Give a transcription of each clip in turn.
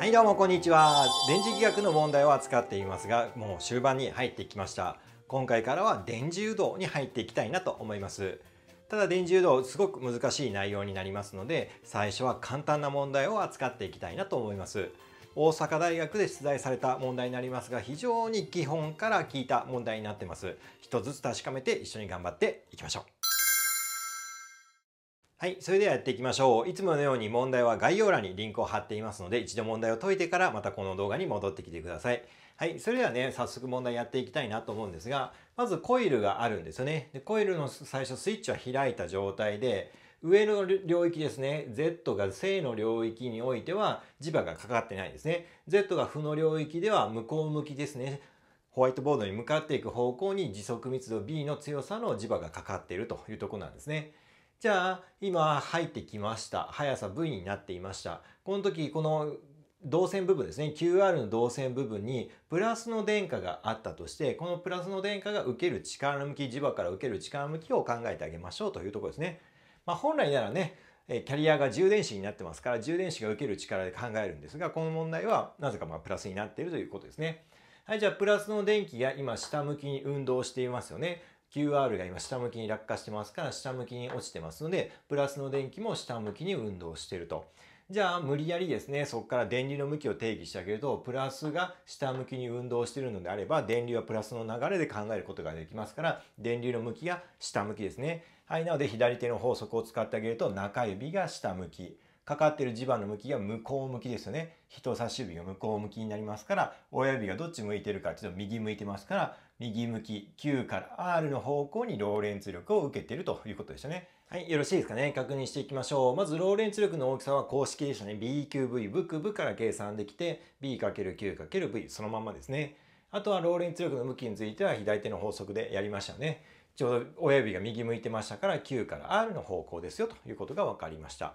はいどうもこんにちは電磁気学の問題を扱っていますがもう終盤に入ってきました今回からは電磁誘導に入っていきたいなと思いますただ電磁誘導すごく難しい内容になりますので最初は簡単な問題を扱っていきたいなと思います大阪大学で出題された問題になりますが非常に基本から聞いた問題になってます一つずつ確かめて一緒に頑張っていきましょうはい。それではやっていきましょう。いつものように問題は概要欄にリンクを貼っていますので、一度問題を解いてからまたこの動画に戻ってきてください。はい。それではね、早速問題やっていきたいなと思うんですが、まずコイルがあるんですよね。でコイルの最初スイッチは開いた状態で、上の領域ですね。Z が正の領域においては磁場がかかってないですね。Z が負の領域では向こう向きですね。ホワイトボードに向かっていく方向に時速密度 B の強さの磁場がかかっているというとこなんですね。じゃあ今入ってきました速さ v になっていましたこの時この導線部分ですね QR の導線部分にプラスの電荷があったとしてこのプラスの電荷が受ける力向き磁場から受ける力向きを考えてあげましょうというところですね、まあ、本来ならねキャリアが充電子になってますから充電子が受ける力で考えるんですがこの問題はなぜかまプラスになっているということですねはいじゃあプラスの電気が今下向きに運動していますよね QR が今下向きに落下してますから下向きに落ちてますので、プラスの電気も下向きに運動してると。じゃあ、無理やりですね、そこから電流の向きを定義してあげると、プラスが下向きに運動しているのであれば、電流はプラスの流れで考えることができますから、電流の向きが下向きですね。はい、なので左手の法則を使ってあげると、中指が下向き。かかってる磁場の向きが向こう向きですよね。人差し指が向こう向きになりますから、親指がどっち向いてるかっていうと右向いてますから、右向き Q から R の方向にローレンツ力を受けているということでしたね。はい、よろしいですかね。確認していきましょう。まず、ローレンツ力の大きさは公式でしたね。BQV、ブクブから計算できて、B×Q×V、そのまんまですね。あとは、ローレンツ力の向きについては、左手の法則でやりましたね。ちょうど親指が右向いてましたから、Q から R の方向ですよということが分かりました。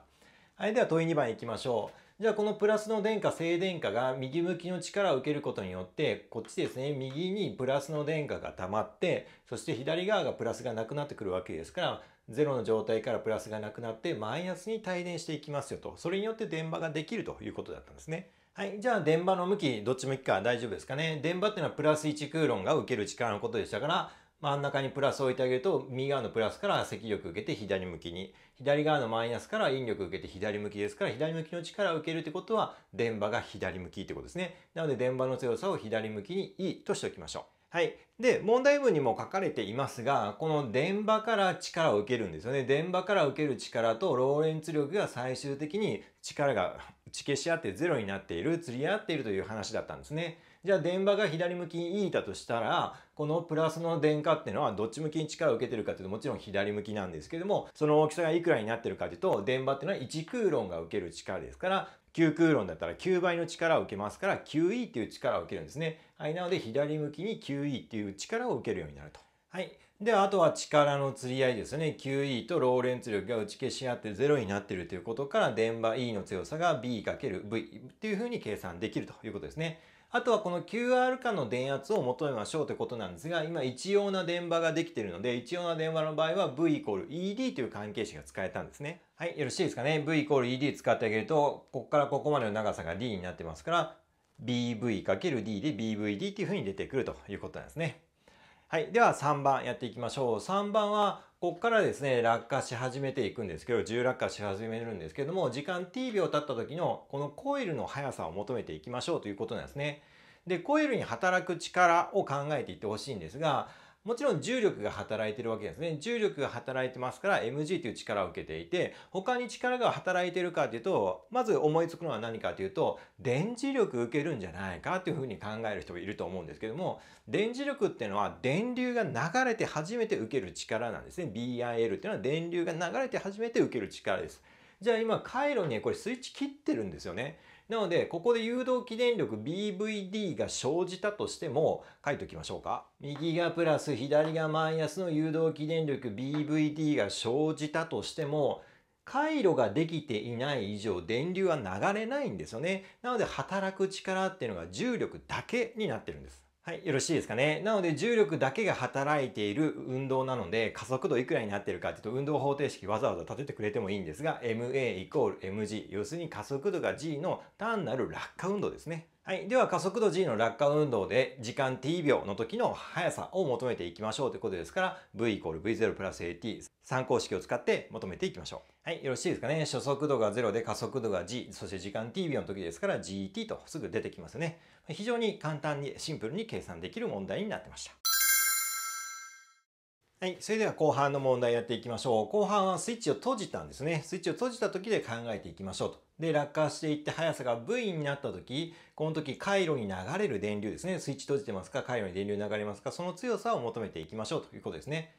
はい、では問い2番いきましょう。じゃあこのプラスの電荷、静電荷が右向きの力を受けることによって、こっちですね、右にプラスの電荷が溜まって、そして左側がプラスがなくなってくるわけですから、ゼロの状態からプラスがなくなって、マイナスに帯電していきますよと。それによって電波ができるということだったんですね。はい。じゃあ、電波の向き、どっち向きか大丈夫ですかね。電波っていうのはプラス1クーロンが受ける力のことでしたから、真ん中にプラスを置いてあげると、右側のプラスから積力受けて左向きに、左側のマイナスから引力受けて左向きですから、左向きの力を受けるってことは、電波が左向きってことですね。なので、電波の強さを左向きに E としておきましょう。はい。で、問題文にも書かれていますが、この電波から力を受けるんですよね。電波から受ける力とローレンツ力が最終的に力が打ち消し合ってゼロになっている、釣り合っているという話だったんですね。じゃあ電場が左向きに E だとしたら、このプラスの電荷っていうのはどっち向きに力を受けてるかっていうともちろん左向きなんですけども、その大きさがいくらになってるかっていうと、電場っていうのは1クーロンが受ける力ですから、9クーロンだったら9倍の力を受けますから 9E っていう力を受けるんですね。はい、なので左向きに 9E っていう力を受けるようになると。はい。で、あとは力の釣り合いですね。q e とローレンツ力が打ち消し合って0になってるということから、電場 E の強さが B×V っていうふうに計算できるということですね。あとはこの QR 化の電圧を求めましょうということなんですが、今一様な電場ができているので、一様な電話の場合は V イコール ED という関係詞が使えたんですね。はい、よろしいですかね。V イコール ED 使ってあげると、ここからここまでの長さが D になってますから、BV×D で BVD っていう風に出てくるということなんですね。はい。では3番やっていきましょう。3番は、ここからですね、落下し始めていくんですけど、重落下し始めるんですけども、時間 t 秒経った時のこのコイルの速さを求めていきましょうということなんですね。で、コイルに働く力を考えていってほしいんですが、もちろん重力が働いてるわけですね。重力が働いてますから mg という力を受けていて、他に力が働いてるかというと、まず思いつくのは何かというと、電磁力受けるんじゃないかというふうに考える人もいると思うんですけども、電磁力っていうのは電流が流れて初めて受ける力なんですね。BIL っていうのは電流が流れて初めて受ける力です。じゃあ今回路にこれスイッチ切ってるんですよね。なので、ここで誘導起電力 BVD が生じたとしても、書いときましょうか。右がプラス、左がマイナスの誘導起電力 BVD が生じたとしても、回路ができていない以上電流は流れないんですよね。なので働く力っていうのが重力だけになってるんです。はい、よろしいですかね。なので、重力だけが働いている運動なので、加速度いくらになってるかっていうと、運動方程式わざわざ立ててくれてもいいんですが、ma イコール mg、要するに加速度が g の単なる落下運動ですね。はい。では、加速度 g の落下運動で、時間 t 秒の時の速さを求めていきましょうということですから、v イコール v0 プラス at、参考式を使って求めていきましょう。はい、よろしいですかね。初速度が0で加速度が g、そして時間 t 秒の時ですから gt とすぐ出てきますね。非常に簡単にシンプルに計算できる問題になってました。はい。それでは後半の問題やっていきましょう。後半はスイッチを閉じたんですね。スイッチを閉じた時で考えていきましょうと。で、落下していって速さが V になった時、この時回路に流れる電流ですね。スイッチ閉じてますか回路に電流流れますかその強さを求めていきましょうということですね。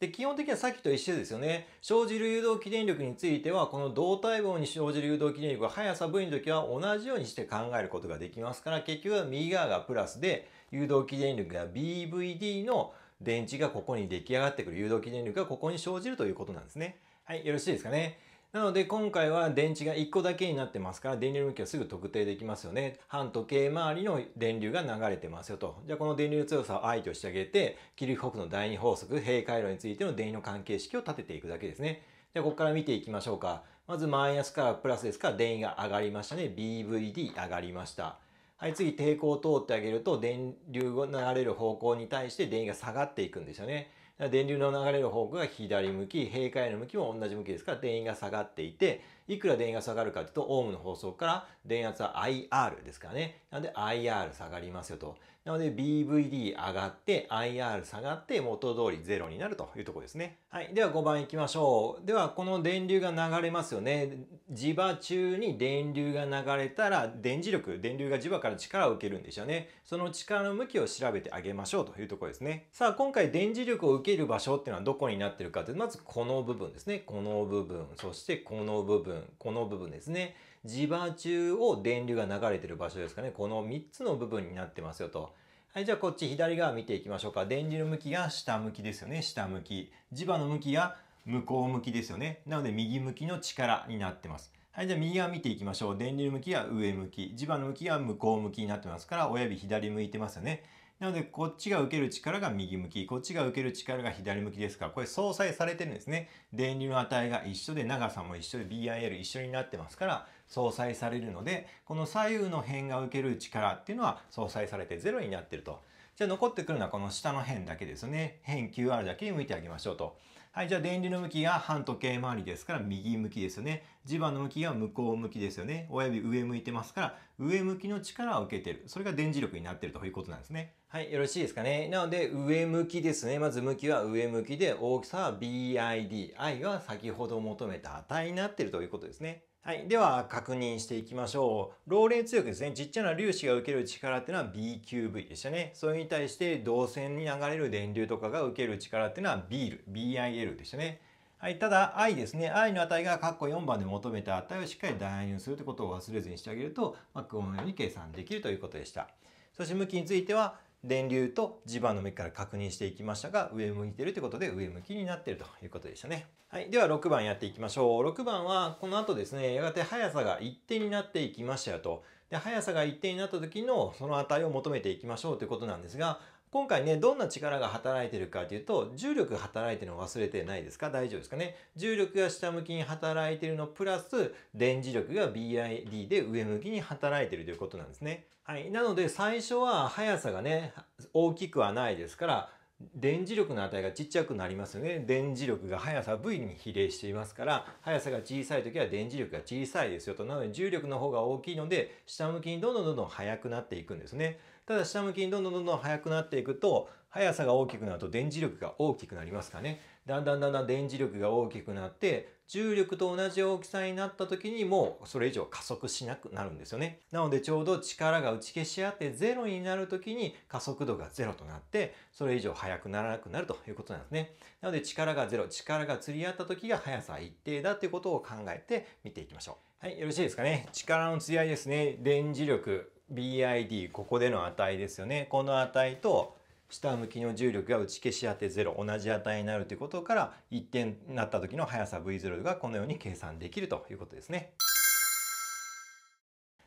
で、基本的にはさっきと一緒ですよね。生じる誘導起電力については、この動体棒に生じる誘導起電力は速さ V の時は同じようにして考えることができますから、結局は右側がプラスで、誘導起電力が BVD の電池がここに出来上がってくる、誘導起電力がここに生じるということなんですね。はい、よろしいですかね。なので今回は電池が1個だけになってますから電流向きをすぐ特定できますよね。反時計回りの電流が流れてますよと。じゃあこの電流強さを I としてあげて、キリフ北の第2法則、閉回路についての電流の関係式を立てていくだけですね。じゃあここから見ていきましょうか。まずマイナスからプラスですから電位が上がりましたね。BVD 上がりました。はい、次抵抗を通ってあげると電流が流れる方向に対して電位が下がっていくんですよね。電流の流れる方向が左向き、閉会の向きも同じ向きですから、電位が下がっていて、いくら電位が下がるかというと、オームの法則から電圧は IR ですからね。なんで IR 下がりますよと。なので BVD 上がって IR 下がって元通りゼロになるというとこですね。はい。では5番行きましょう。ではこの電流が流れますよね。磁場中に電流が流れたら電磁力、電流が磁場から力を受けるんですよね。その力の向きを調べてあげましょうというとこですね。さあ今回電磁力を受ける場所っていうのはどこになってるかというと、まずこの部分ですね。この部分、そしてこの部分、この部分ですね。磁場中を電流が流れてる場所ですかね。この3つの部分になってますよと。はい、じゃあこっち左側見ていきましょうか。電流の向きが下向きですよね。下向き。磁場の向きが向こう向きですよね。なので右向きの力になってます。はい、じゃあ右側見ていきましょう。電流の向きが上向き。磁場の向きが向こう向きになってますから、親指左向いてますよね。なので、こっちが受ける力が右向き、こっちが受ける力が左向きですから、これ相殺されてるんですね。電流の値が一緒で、長さも一緒で、BIL 一緒になってますから、相殺されるのでこの左右の辺が受ける力っていうのは相殺されて0になってると。じゃあ残ってくるのはこの下の辺だけですね。辺 QR だけに向いてあげましょうと。はい、じゃあ電流の向きが反時計回りですから右向きですよね。磁場の向きが向こう向きですよね。親指上向いてますから、上向きの力を受けてる。それが電磁力になってるということなんですね。はい、よろしいですかね。なので、上向きですね。まず向きは上向きで、大きさは BID。I は先ほど求めた値になってるということですね。はい。では、確認していきましょう。老齢強くですね、ちっちゃな粒子が受ける力っていうのは BQV でしたね。それに対して、導線に流れる電流とかが受ける力っていうのは BIL、BIL でしたね。はい。ただ、I ですね。I の値が括弧4番で求めた値をしっかり代入するということを忘れずにしてあげると、まあ、このように計算できるということでした。そして向きについては、電流と磁場の向きから確認していきましたが、上向いてるということで上向きになっているということでしたね。はい。では6番やっていきましょう。6番は、この後ですね、やがて速さが一定になっていきましたよと。で、速さが一定になった時のその値を求めていきましょうということなんですが、今回ね、どんな力が働いてるかというと、重力が働いてるの忘れてないですか大丈夫ですかね重力が下向きに働いてるのプラス、電磁力が BID で上向きに働いてるということなんですね。はい。なので、最初は速さがね、大きくはないですから、電磁力の値がちっちゃくなりますよね。電磁力が速さ V に比例していますから、速さが小さい時は電磁力が小さいですよと。なので重力の方が大きいので、下向きにどんどんどんどん速くなっていくんですね。ただ下向きにどんどんどんどん速くなっていくと、速さが大きくなると電磁力が大きくなりますかね。だんだんだんだん電磁力が大きくなって、重力と同じ大きさになった時にもうそれ以上加速しなくなるんですよね。なのでちょうど力が打ち消し合ってゼロになる時に加速度がゼロとなって、それ以上速くならなくなるということなんですね。なので力がゼロ、力が釣り合った時が速さ一定だということを考えて見ていきましょう。はい、よろしいですかね。力の釣り合いですね。電磁力、BID ここでの値ですよねこの値と下向きの重力が打ち消し当て0同じ値になるということから1点になった時の速さ v0 がこのように計算できるということですね。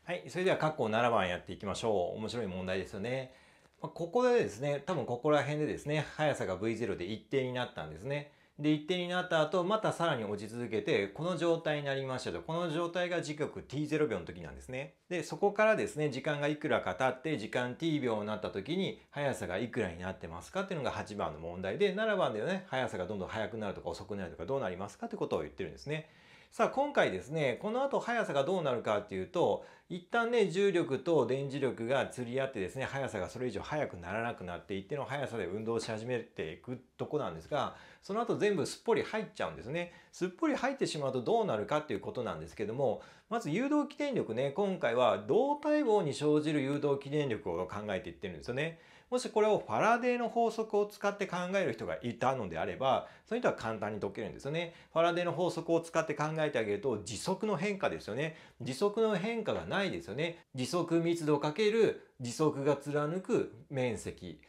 はい。それでは、括弧7番やっていきましょう。面白い問題ですよね。まここでですね、多分ここら辺でですね、速さが v0 で一定になったんですね。で、一定になった後、またさらに落ち続けて、この状態になりましたと。この状態が時刻 t0 秒の時なんですね。で、そこからですね、時間がいくらか経って、時間 t 秒になった時に、速さがいくらになってますかっていうのが8番の問題で、7番でね、速さがどんどん速くなるとか遅くなるとかどうなりますかってことを言ってるんですね。さあ今回ですね、この後速さがどうなるかっていうと、一旦ね、重力と電磁力が釣り合ってですね、速さがそれ以上速くならなくなって、一定の速さで運動し始めていくとこなんですが、その後全部すっぽり入っちゃうんですね。すっぽり入ってしまうとどうなるかっていうことなんですけども、まず誘導起電力ね、今回は動体棒に生じる誘導起電力を考えていってるんですよね。もしこれをファラデーの法則を使って考える人がいたのであれば、その人は簡単に解けるんですよね。ファラデーの法則を使って考えてあげると、時速の変化ですよね。時速の変化がないですよね。時速密度かける時速が貫く面積。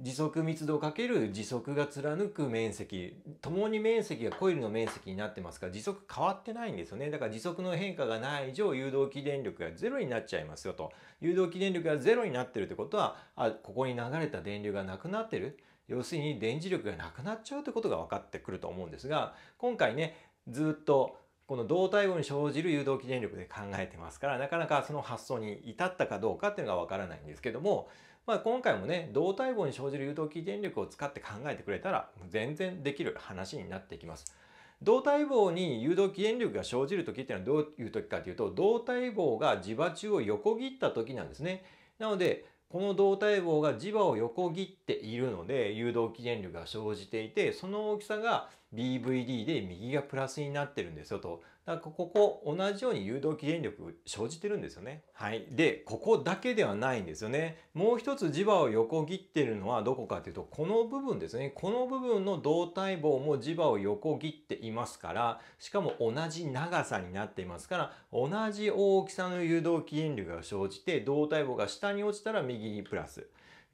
時速密度かける時速が貫く面積、共に面積がコイルの面積になってますから、時速変わってないんですよね。だから時速の変化がない以上、誘導起電力がゼロになっちゃいますよと。誘導起電力がゼロになってるってことは、あ、ここに流れた電流がなくなってる。要するに電磁力がなくなっちゃうってことが分かってくると思うんですが、今回ね、ずっとこの動体音に生じる誘導起電力で考えてますからなかなかその発想に至ったかどうかっていうのがわからないんですけども、まあ、今回もね動体音に生じる誘導起電力を使って考えてくれたら全然できる話になってきます。動体棒に誘導起電力が生じる時っていうのはどういう時かというと動体棒が磁場中を横切った時なんですね。なのでこの動体棒が磁場を横切っているので誘導起電力が生じていてその大きさが DVD で右がプラスになってるんですよと。だからここ同じように誘導起電力生じてるんですよね。はい。で、ここだけではないんですよね。もう一つ磁場を横切ってるのはどこかというと、この部分ですね。この部分の胴体棒も磁場を横切っていますから、しかも同じ長さになっていますから、同じ大きさの誘導起電力が生じて、胴体棒が下に落ちたら右にプラス。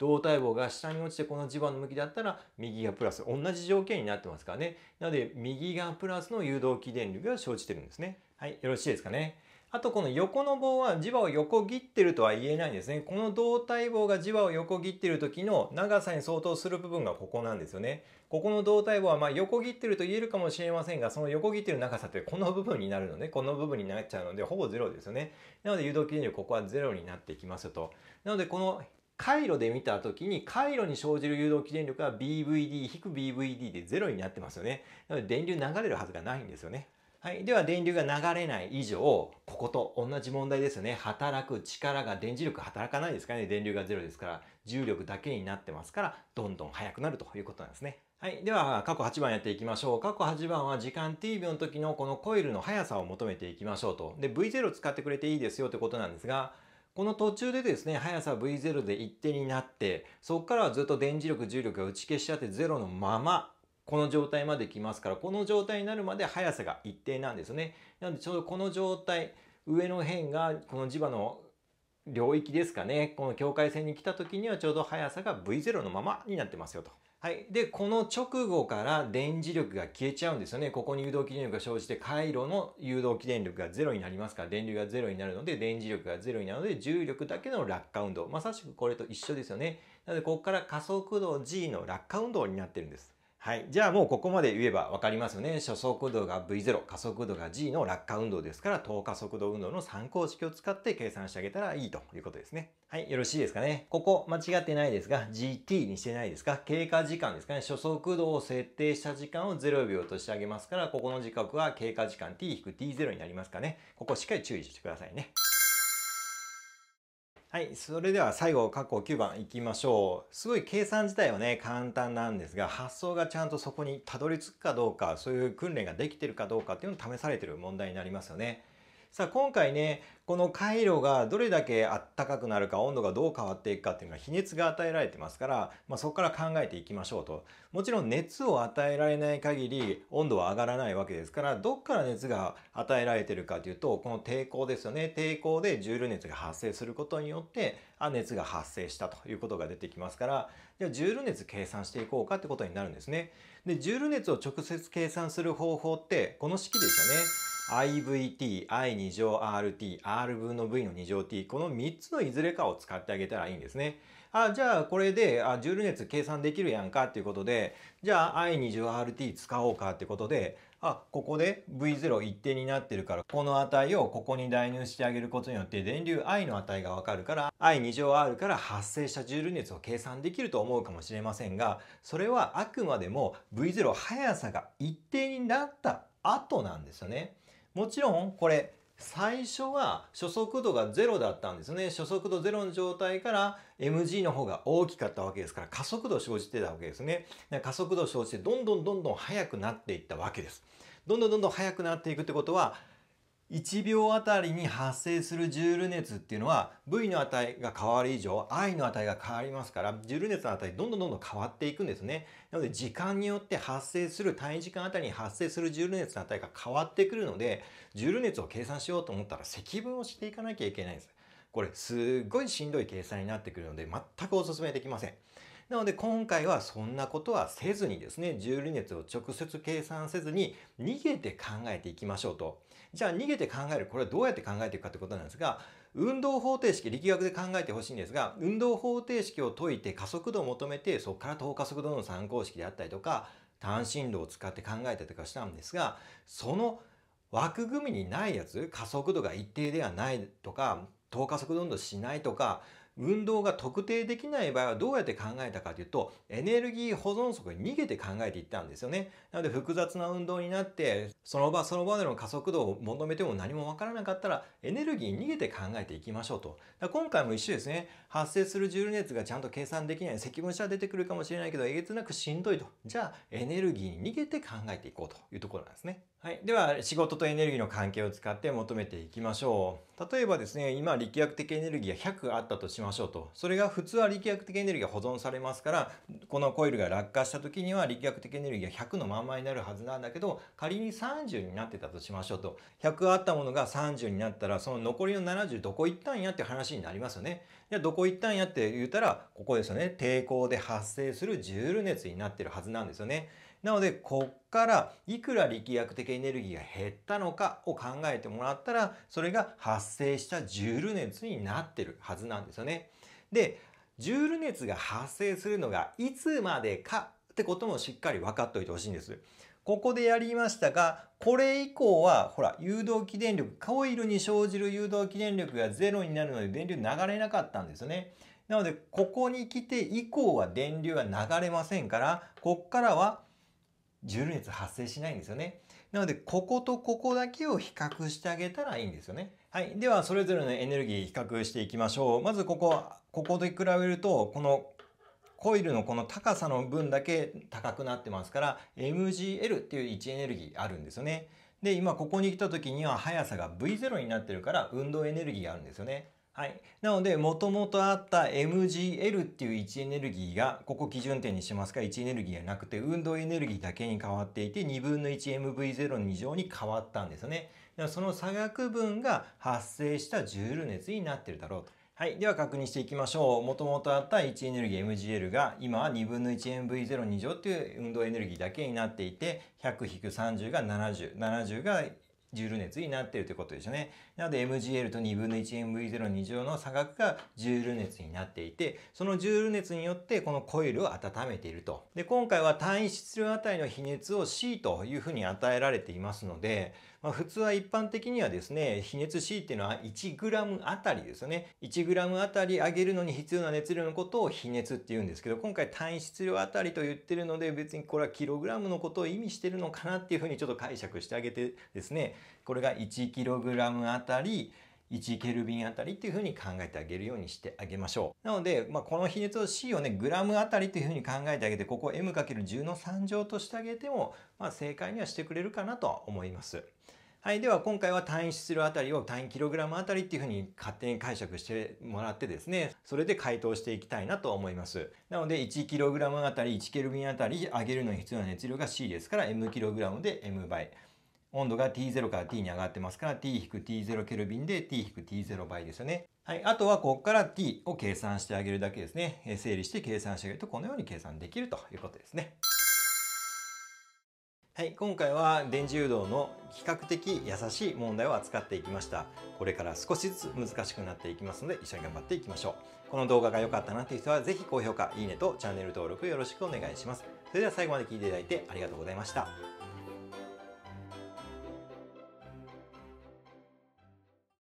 胴体棒が下に落ちてこの磁場の向きだったら右がプラス同じ条件になってますからねなので右がプラスの誘導起電力が生じてるんですねはいよろしいですかねあとこの横の棒は磁場を横切ってるとは言えないんですね。この胴体棒が磁場を横切ってる時の長さに相当する部分がここなんですよね。ここの胴体棒はま横切ってると言えるかもしれませんが、その横切ってる長さってこの部分になるので、この部分になっちゃうので、ほぼ0ですよね。なので誘導起電力ここは0になってきますと。なのでこの回路で見た時に回路に生じる誘導起電力は BVD-BVD で0になってますよね。なので電流流れるはずがないんですよね。はい。では電流が流れない以上、ここと同じ問題ですよね。働く力が電磁力働かないですかね。電流が0ですから、重力だけになってますから、どんどん速くなるということなんですね。はい。では、過去8番やっていきましょう。過去8番は時間 t 秒の時のこのコイルの速さを求めていきましょうと。で、V0 使ってくれていいですよってことなんですが、この途中でですね、速さ V0 で一定になって、そこからはずっと電磁力、重力が打ち消しちゃって0のまま、この状態まで来ますから、この状態になるまで速さが一定なんですね。なのでちょうどこの状態、上の辺がこの磁場の領域ですかね、この境界線に来た時にはちょうど速さが V0 のままになってますよと。はい。で、この直後から電磁力が消えちゃうんですよね。ここに誘導起電力が生じて、回路の誘導起電力が0になりますから、電流が0になるので、電磁力が0になるので、重力だけの落下運動。まさしくこれと一緒ですよね。なので、ここから加速度 G の落下運動になってるんです。はい。じゃあもうここまで言えばわかりますよね。初速度が V0、加速度が G の落下運動ですから、等加速度運動の参考式を使って計算してあげたらいいということですね。はい。よろしいですかね。ここ間違ってないですが、GT にしてないですか経過時間ですかね。初速度を設定した時間を0秒としてあげますから、ここの時刻は経過時間 t-t0 になりますかね。ここしっかり注意してくださいね。はい。それでは最後、過去9番行きましょう。すごい計算自体はね、簡単なんですが、発想がちゃんとそこにたどり着くかどうか、そういう訓練ができてるかどうかっていうのを試されてる問題になりますよね。さあ、今回ね、この回路がどれだけあったかくなるか温度がどう変わっていくかっていうのは比熱が与えられてますから、まあ、そこから考えていきましょうともちろん熱を与えられない限り温度は上がらないわけですからどっから熱が与えられてるかというとこの抵抗ですよね抵抗でジュール熱が発生することによってあ熱が発生したということが出てきますからじゃあジュール熱計算していこうかってことになるんですねでジュール熱を直接計算する方法ってこの式でしたね IVT、I2 乗 RT、R 分の V の2乗 T、この3つのいずれかを使ってあげたらいいんですね。あ、じゃあこれで、あ、ジュール熱計算できるやんかっていうことで、じゃあ I2 乗 RT 使おうかってことで、あ、ここで V0 一定になってるから、この値をここに代入してあげることによって電流 I の値がわかるから、I2 乗 R から発生したジュール熱を計算できると思うかもしれませんが、それはあくまでも V0 速さが一定になった後なんですよね。もちろんこれ最初は初速度が0だったんですね。初速度0の状態から mg の方が大きかったわけですから加速度生じてたわけですね。加速度生じてどんどんどんどん速くなっていったわけです。どんどんどんどん速くなっていくってことは1秒あたりに発生するジュール熱っていうのは V の値が変わる以上 I の値が変わりますからジュール熱の値どんどんどんどん変わっていくんですね。なので時間によって発生する単位時間あたりに発生するジュール熱の値が変わってくるのでジュール熱を計算しようと思ったら積分をしていかなきゃいけないんです。これすっごいしんどい計算になってくるので全くお勧めできません。なので今回はそんなことはせずにですね、重理熱を直接計算せずに逃げて考えていきましょうと。じゃあ逃げて考える、これはどうやって考えていくかということなんですが、運動方程式、力学で考えてほしいんですが、運動方程式を解いて加速度を求めて、そこから等加速度の参考式であったりとか、単振動を使って考えたりとかしたんですが、その枠組みにないやつ、加速度が一定ではないとか、等加速度運動しないとか、運動が特定できない場合はどうやって考えたかというと、エネルギー保存則に逃げて考えていったんですよね。なので複雑な運動になって、その場その場での加速度を求めても何もわからなかったら、エネルギーに逃げて考えていきましょうと。今回も一緒ですね。発生する重ュ熱がちゃんと計算できない、積分者出てくるかもしれないけど、えげつなくしんどいと。じゃあ、エネルギーに逃げて考えていこうというところなんですね。はい。では、仕事とエネルギーの関係を使って求めていきましょう。例えばですね、今、力学的エネルギーが100あったとしましょうと。それが普通は力学的エネルギーが保存されますから、このコイルが落下した時には力学的エネルギーが100のまんまになるはずなんだけど、仮に30になってたとしましょうと。100あったものが30になったら、その残りの70どこ行ったんやって話になりますよね。じゃあ、どこ行ったんやって言ったら、ここですよね。抵抗で発生するジュール熱になってるはずなんですよね。なのでこっからいくら力学的エネルギーが減ったのかを考えてもらったらそれが発生したジュール熱になってるはずなんですよね。でジュール熱が発生するのがいつまでかってこともしっかり分かっておいてほしいんです。ここでやりましたが、これ以降は、ほら、誘導起電力、コイルに生じる誘導起電力がゼロになるので電流流れなかったんですよね。なので、ここに来て以降は電流が流れませんから、こっからはジ熱発生しないんですよね。なので、こことここだけを比較してあげたらいいんですよね。はい。では、それぞれのエネルギー比較していきましょう。まず、ここ、ここで比べると、このコイルのこの高さの分だけ高くなってますから、MGL っていう位置エネルギーあるんですよね。で、今ここに来た時には速さが V0 になってるから運動エネルギーがあるんですよね。はい。なので、もともとあった MGL っていう位置エネルギーが、ここ基準点にしますが、位置エネルギーがなくて、運動エネルギーだけに変わっていて、2分の 1MV0 2乗に変わったんですよね。その差額分が発生したジュール熱になってるだろうと。はい。では確認していきましょう。もともとあった位置エネルギー MGL が、今は2分の 1MV0 2乗っていう運動エネルギーだけになっていて、100-30が70、70がジュール熱になっているということですよね。なので MGL と2分の 1MV02 乗の差額がジュール熱になっていて、そのジュール熱によってこのコイルを温めていると。で、今回は単位質量あたりの比熱を C というふうに与えられていますので、まあ、普通は一般的にはですね、比熱 C っていうのは 1g あたりですよね。1g あたり上げるのに必要な熱量のことを比熱って言うんですけど、今回単質量あたりと言ってるので、別にこれは kg のことを意味してるのかなっていうふうにちょっと解釈してあげてですね、これが 1kg あたり、1ケルビンあたりっていうふうに考えてあげるようにしてあげましょう。なので、まあ、この比熱を C をね、グラムあたりっていうふうに考えてあげて、ここを M×10 の3乗としてあげても、まあ、正解にはしてくれるかなとは思います。はい。では、今回は単位質量あたりを単位キログラムあたりっていうふうに勝手に解釈してもらってですね、それで回答していきたいなと思います。なので、1キログラムあたり、1ケルビンあたり上げるのに必要な熱量が C ですから、M キログラムで M 倍。温度が T0 から T に上がってますから T-T0 ケルビンで T-T0 倍ですよね。はい。あとはここから T を計算してあげるだけですね。え整理して計算してあげるとこのように計算できるということですね。はい、今回は電磁誘導の比較的優しい問題を扱っていきました。これから少しずつ難しくなっていきますので一緒に頑張っていきましょう。この動画が良かったなという人は是非高評価、いいねとチャンネル登録よろしくお願いします。それでは最後まで聴いていただいてありがとうございました。